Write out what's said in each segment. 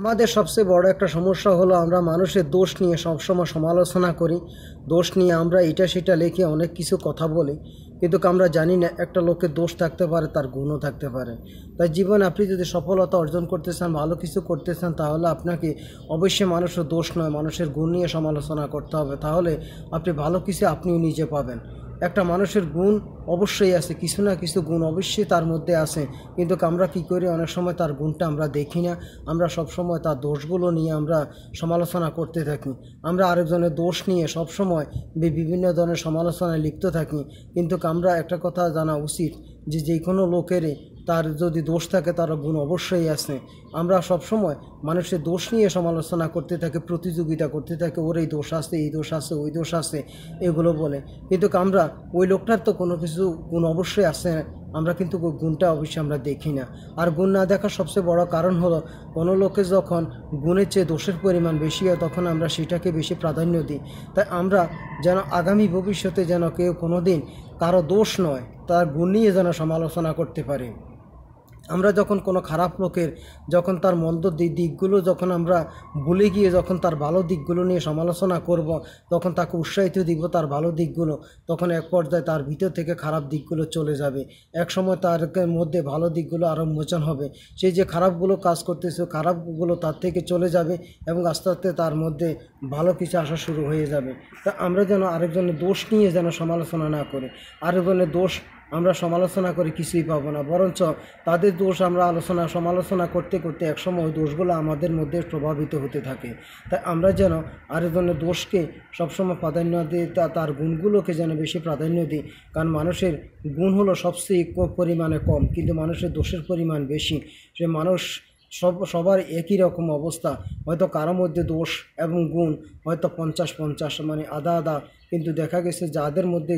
আমাদের সবচেয়ে বড় একটা সমস্যা হলো আমরা মানুষের দোষ নিয়ে সবসময় সমালোচনা করি দোষ নিয়ে আমরা এটা সেটা লিখে অনেক কিছু কথা বলি কিন্তু আমরা জানি না একটা লোকের দোষ থাকতে পারে তার গুণও থাকতে পারে তাই জীবন আপনি যদি সফলতা অর্জন করতে চান ভালো কিছু করতে চান তাহলে আপনাকে অবশ্যই মানুষের দোষ নয় মানুষের গুণ নিয়ে সমালোচনা করতে হবে তাহলে আপনি ভালো কিছু আপনিও নিজে পাবেন একটা মানুষের গুণ অবশ্যই আছে কিছু না কিছু গুণ অবশ্যই তার মধ্যে আছে কিন্তু আমরা কি করি অনেক সময় তার গুণটা আমরা দেখি না আমরা সব সময় তার দোষগুলো নিয়ে আমরা সমালোচনা করতে থাকি আমরা আরেকজনের দোষ নিয়ে সব সময় বিভিন্ন ধরনের সমালোচনায় লিপ্ত থাকি কিন্তু আমরা একটা কথা জানা উচিত যে যে কোনো লোকেরই তার যদি দোষ থাকে তার গুণ অবশ্যই আছে আমরা সবসময় মানুষের দোষ নিয়ে সমালোচনা করতে থাকে প্রতিযোগিতা করতে থাকে ওর এই দোষ আছে এই দোষ আছে ওই দোষ আছে এগুলো বলে কিন্তু আমরা ওই লোকটার তো কোনো কিছু গুণ অবশ্যই আছে আমরা কিন্তু গুণটা অবশ্যই আমরা দেখি না আর গুণ না দেখার সবচেয়ে বড় কারণ হলো কোনো লোকে যখন গুণের চেয়ে দোষের পরিমাণ বেশি হয় তখন আমরা সেটাকে বেশি প্রাধান্য দিই তাই আমরা যেন আগামী ভবিষ্যতে যেন কেউ কোনো দিন কারো দোষ নয় তার গুণ নিয়ে যেন সমালোচনা করতে পারে আমরা যখন কোনো খারাপ লোকের যখন তার মন্দ দিকগুলো যখন আমরা ভুলে গিয়ে যখন তার ভালো দিকগুলো নিয়ে সমালোচনা করব তখন তাকে উৎসাহিত দিব তার ভালো দিকগুলো তখন এক পর্যায়ে তার ভিতর থেকে খারাপ দিকগুলো চলে যাবে এক সময় তার মধ্যে ভালো দিকগুলো আরও মোচন হবে সেই যে খারাপগুলো কাজ করতেছে খারাপগুলো তার থেকে চলে যাবে এবং আস্তে আস্তে তার মধ্যে ভালো কিছু আসা শুরু হয়ে যাবে তা আমরা যেন আরেকজনের দোষ নিয়ে যেন সমালোচনা না করি আরেকজনের দোষ আমরা সমালোচনা করে কিছুই পাবো না বরঞ্চ তাদের দোষ আমরা আলোচনা সমালোচনা করতে করতে একসময় দোষগুলো আমাদের মধ্যে প্রভাবিত হতে থাকে তাই আমরা যেন আরেকজনের দোষকে সবসময় প্রাধান্য দিই তা তার গুণগুলোকে যেন বেশি প্রাধান্য দিই কারণ মানুষের গুণ হলো সবচেয়ে পরিমাণে কম কিন্তু মানুষের দোষের পরিমাণ বেশি সে মানুষ সব সবার একই রকম অবস্থা হয়তো কারোর মধ্যে দোষ এবং গুণ হয়তো পঞ্চাশ পঞ্চাশ মানে আদা আদা কিন্তু দেখা গেছে যাদের মধ্যে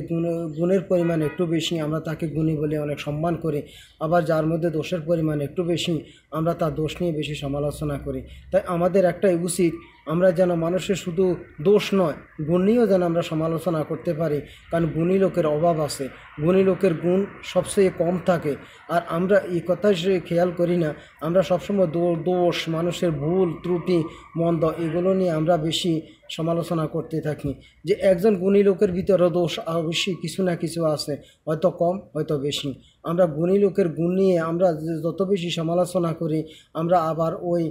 গুণের পরিমাণ একটু বেশি আমরা তাকে গুণী বলে অনেক সম্মান করি আবার যার মধ্যে দোষের পরিমাণ একটু বেশি আমরা তার দোষ নিয়ে বেশি সমালোচনা করি তাই আমাদের একটাই উচিত আমরা যেন মানুষের শুধু দোষ নয় গুণ নিয়েও যেন আমরা সমালোচনা করতে পারি কারণ গুণী লোকের অভাব আছে গুণী লোকের গুণ সবচেয়ে কম থাকে আর আমরা এই কথা খেয়াল করি না আমরা সবসময় দোষ মানুষের ভুল ত্রুটি মন্দ এগুলো নিয়ে আমরা বেশি সমালোচনা করতে থাকি যে একজন গুণী লোকের ভিতরে দোষ অবশ্যই কিছু না কিছু আছে হয়তো কম হয়তো বেশি আমরা গুণী লোকের গুণ নিয়ে আমরা যত বেশি সমালোচনা করি আমরা আবার ওই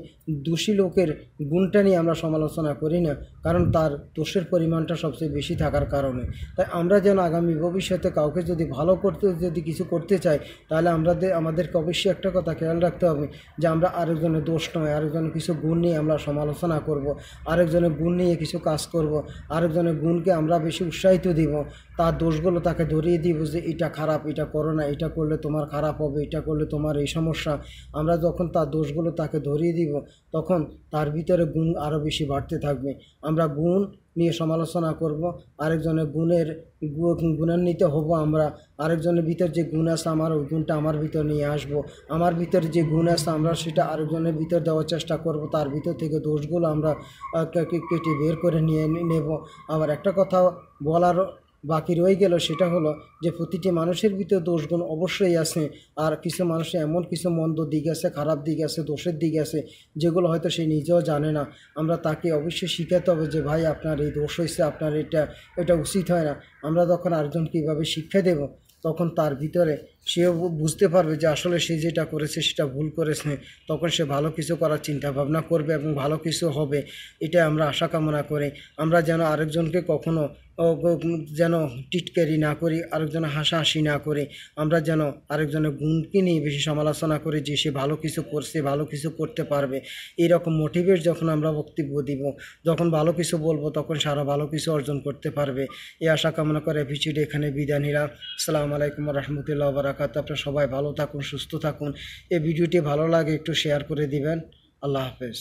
দোষী লোকের গুণটা নিয়ে আমরা সমালোচনা করি না কারণ তার দোষের পরিমাণটা সবচেয়ে বেশি থাকার কারণে তাই আমরা যেন আগামী ভবিষ্যতে কাউকে যদি ভালো করতে যদি কিছু করতে চাই তাহলে আমাদের আমাদেরকে অবশ্যই একটা কথা খেয়াল রাখতে হবে যে আমরা আরেকজনের দোষ নয় আরেকজনের কিছু গুণ নিয়ে আমরা সমালোচনা করব। আরেকজনের গুণ নিয়ে কিছু কাজ করব। আরেকজনের গুণকে আমরা বেশি উৎসাহিত দিব তার দোষগুলো তাকে ধরিয়ে দিব যে এটা খারাপ এটা করো না এটা করলে তোমার খারাপ হবে এটা করলে তোমার এই সমস্যা আমরা যখন তার দোষগুলো তাকে ধরিয়ে দিব তখন তার ভিতরে গুণ আরও বেশি বাড়তে থাকবে আমরা গুণ নিয়ে সমালোচনা করব আরেকজনের গুণের গুণান্বিত হব আমরা আরেকজনের ভিতর যে গুণ আছে আমার ওই গুণটা আমার ভিতর নিয়ে আসব আমার ভিতর যে গুণ আছে আমরা সেটা আরেকজনের ভিতর দেওয়ার চেষ্টা করব তার ভিতর থেকে দোষগুলো আমরা কেটে বের করে নিয়ে নেব আবার একটা কথা বলার বাকি রয়ে গেল সেটা হলো যে প্রতিটি মানুষের ভিতরে দোষগুণ অবশ্যই আছে আর কিছু মানুষের এমন কিছু মন্দ দিক আছে খারাপ দিক আছে দোষের দিক আছে যেগুলো হয়তো সে নিজেও জানে না আমরা তাকে অবশ্যই শিখাতে হবে যে ভাই আপনার এই দোষ হয়েছে আপনার এটা এটা উচিত হয় না আমরা তখন আরেকজন কীভাবে শিক্ষা দেব তখন তার ভিতরে সেও বুঝতে পারবে যে আসলে সে যেটা করেছে সেটা ভুল করেছে তখন সে ভালো কিছু করার চিন্তা ভাবনা করবে এবং ভালো কিছু হবে এটা আমরা আশা কামনা করি আমরা যেন আরেকজনকে কখনো যেন টিটকারি না করি আরেকজন হাসাহাসি না করে আমরা যেন আরেকজনের গুণকে নিয়ে বেশি সমালোচনা করি যে সে ভালো কিছু করছে ভালো কিছু করতে পারবে এরকম মোটিভেট যখন আমরা বক্তব্য দিব যখন ভালো কিছু বলবো তখন সারা ভালো কিছু অর্জন করতে পারবে এই আশা কামনা করে ভিডিওটি এখানে বিদানীরা নিলাম আলাইকুম রহমতুল্লাহ বারাকাত আপনারা সবাই ভালো থাকুন সুস্থ থাকুন এই ভিডিওটি ভালো লাগে একটু শেয়ার করে দিবেন আল্লাহ হাফেজ